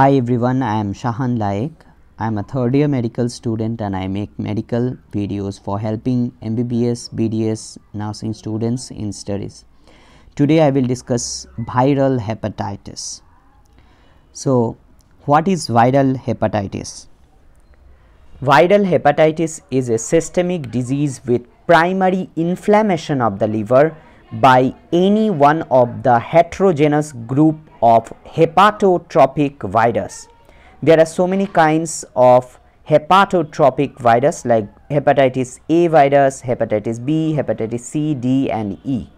Hi everyone, I am Shahan Laik. I am a third year medical student and I make medical videos for helping MBBS, BDS nursing students in studies. Today I will discuss viral hepatitis. So, what is viral hepatitis? Viral hepatitis is a systemic disease with primary inflammation of the liver by any one of the heterogeneous group of hepatotropic virus. There are so many kinds of hepatotropic virus like hepatitis A virus, hepatitis B, hepatitis C, D and E.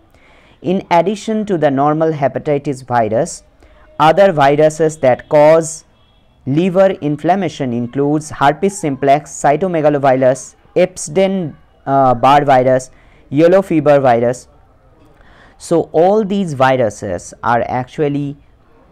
In addition to the normal hepatitis virus, other viruses that cause liver inflammation includes herpes simplex, cytomegalovirus, Epstein-Barr uh, virus, yellow fever virus, so, all these viruses are actually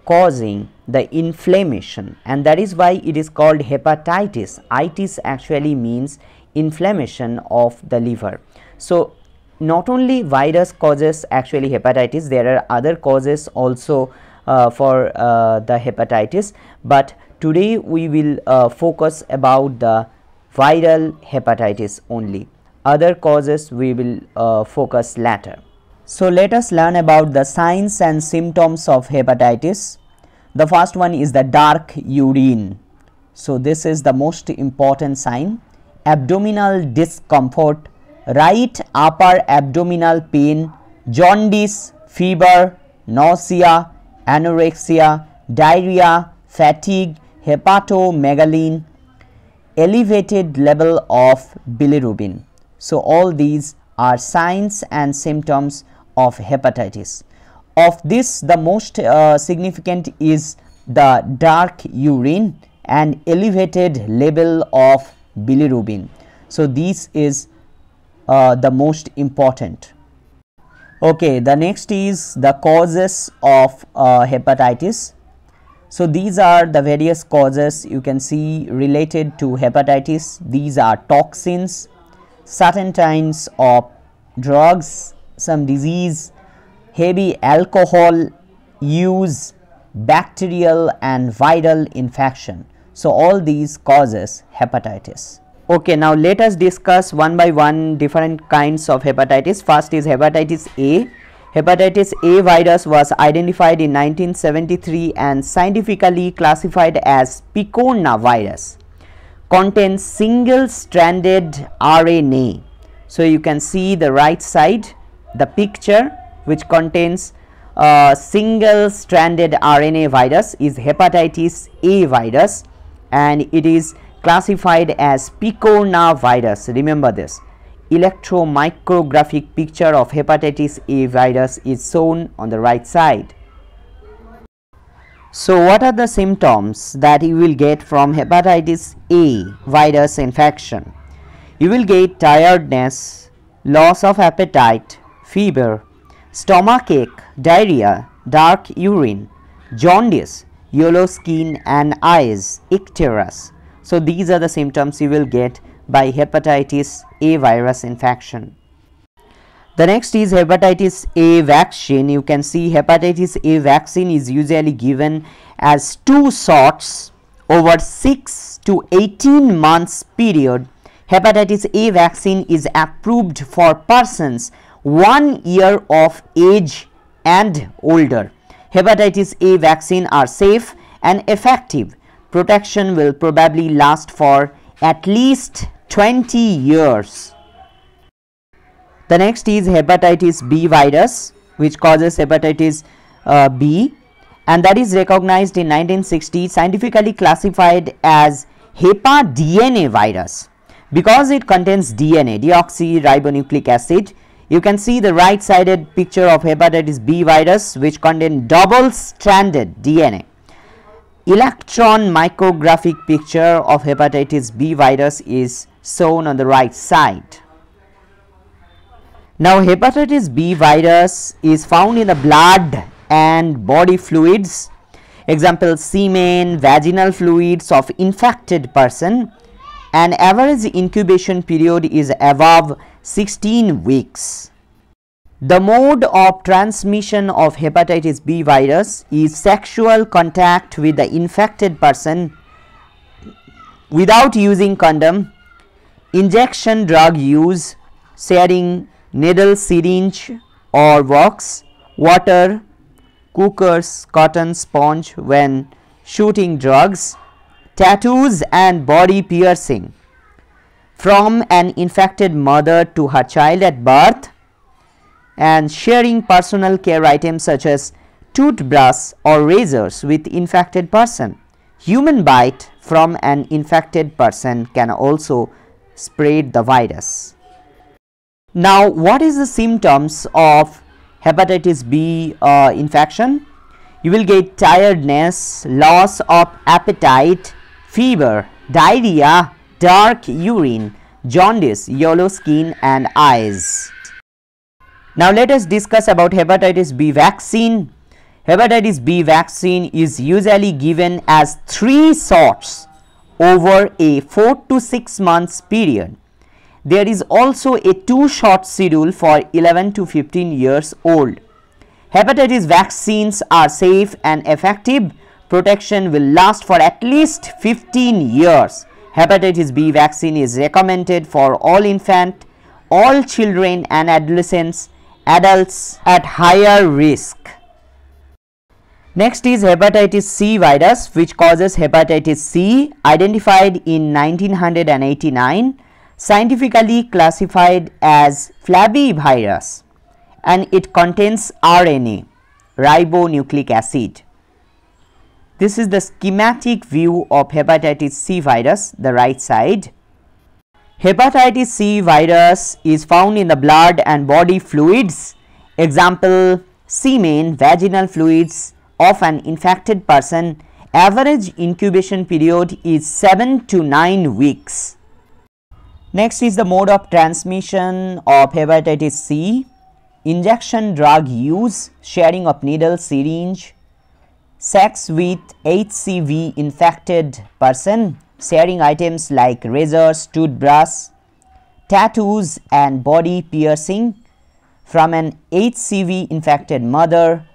causing the inflammation and that is why it is called hepatitis. Itis actually means inflammation of the liver. So, not only virus causes actually hepatitis, there are other causes also uh, for uh, the hepatitis, but today we will uh, focus about the viral hepatitis only. Other causes we will uh, focus later. So let us learn about the signs and symptoms of hepatitis. The first one is the dark urine. So this is the most important sign. Abdominal discomfort, right upper abdominal pain, jaundice, fever, nausea, anorexia, diarrhea, fatigue, hepatomegaly, elevated level of bilirubin. So all these are signs and symptoms of hepatitis. Of this, the most uh, significant is the dark urine and elevated level of bilirubin. So, this is uh, the most important. Okay, the next is the causes of uh, hepatitis. So, these are the various causes you can see related to hepatitis. These are toxins, certain kinds of drugs, some disease, heavy alcohol use, bacterial and viral infection. So, all these causes hepatitis. Okay, now let us discuss one by one different kinds of hepatitis. First is hepatitis A. Hepatitis A virus was identified in 1973 and scientifically classified as Picona virus. Contains single stranded RNA. So, you can see the right side the picture which contains a single stranded RNA virus is hepatitis A virus and it is classified as picornavirus. virus remember this electromicrographic picture of hepatitis A virus is shown on the right side. So what are the symptoms that you will get from hepatitis A virus infection? You will get tiredness, loss of appetite, fever, stomachache, diarrhea, dark urine, jaundice, yellow skin and eyes, icterus. So these are the symptoms you will get by hepatitis A virus infection. The next is hepatitis A vaccine. You can see hepatitis A vaccine is usually given as two shots over 6 to 18 months period. Hepatitis A vaccine is approved for persons one year of age and older. Hepatitis A vaccine are safe and effective. Protection will probably last for at least 20 years. The next is hepatitis B virus which causes hepatitis uh, B and that is recognized in 1960 scientifically classified as HEPA DNA virus because it contains DNA deoxyribonucleic acid you can see the right sided picture of hepatitis B virus which contain double stranded DNA. Electron micrographic picture of hepatitis B virus is shown on the right side. Now hepatitis B virus is found in the blood and body fluids example semen, vaginal fluids of infected person. and average incubation period is above 16 weeks. The mode of transmission of hepatitis B virus is sexual contact with the infected person without using condom, injection drug use, sharing needle syringe or wax, water, cookers, cotton sponge when shooting drugs, tattoos and body piercing from an infected mother to her child at birth and sharing personal care items such as toothbrush or razors with infected person. Human bite from an infected person can also spread the virus. Now, what is the symptoms of hepatitis B uh, infection? You will get tiredness, loss of appetite, fever, diarrhea, dark urine, jaundice, yellow skin and eyes. Now let us discuss about hepatitis B vaccine. Hepatitis B vaccine is usually given as three shots over a 4 to 6 months period. There is also a two-shot schedule for 11 to 15 years old. Hepatitis vaccines are safe and effective. Protection will last for at least 15 years hepatitis B vaccine is recommended for all infant, all children and adolescents, adults at higher risk. Next is hepatitis C virus which causes hepatitis C identified in 1989 scientifically classified as virus and it contains RNA ribonucleic acid. This is the schematic view of hepatitis C virus, the right side. Hepatitis C virus is found in the blood and body fluids, example semen, vaginal fluids of an infected person. Average incubation period is 7 to 9 weeks. Next is the mode of transmission of hepatitis C, injection drug use, sharing of needle, syringe, Sex with HCV infected person, sharing items like razors, toothbrush, tattoos and body piercing from an HCV infected mother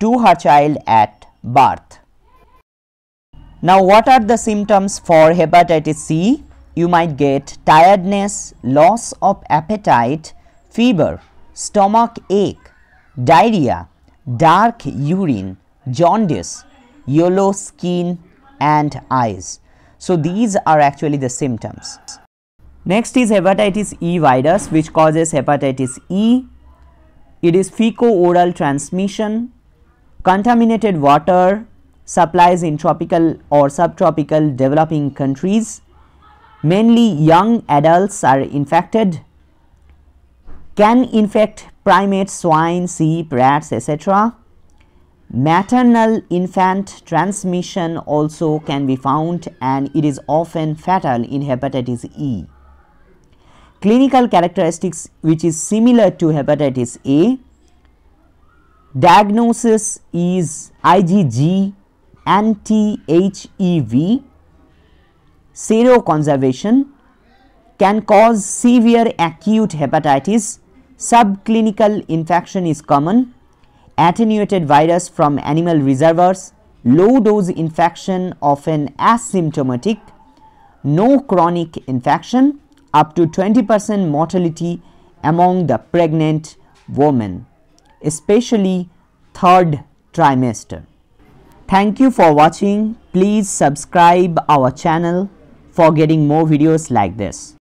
to her child at birth. Now what are the symptoms for hepatitis C? You might get tiredness, loss of appetite, fever, stomach ache, diarrhea, dark urine, jaundice, yellow skin and eyes. So these are actually the symptoms. Next is hepatitis E virus which causes hepatitis E. It is feco-oral transmission, contaminated water supplies in tropical or subtropical developing countries. Mainly young adults are infected, can infect primates, swine, sheep, rats, etc. Maternal infant transmission also can be found and it is often fatal in hepatitis E. Clinical characteristics which is similar to hepatitis A. Diagnosis is IgG anti-HEV seroconservation can cause severe acute hepatitis subclinical infection is common attenuated virus from animal reservoirs, low dose infection often asymptomatic, no chronic infection, up to 20 percent mortality among the pregnant women, especially third trimester. Thank you for watching. Please subscribe our channel for getting more videos like this.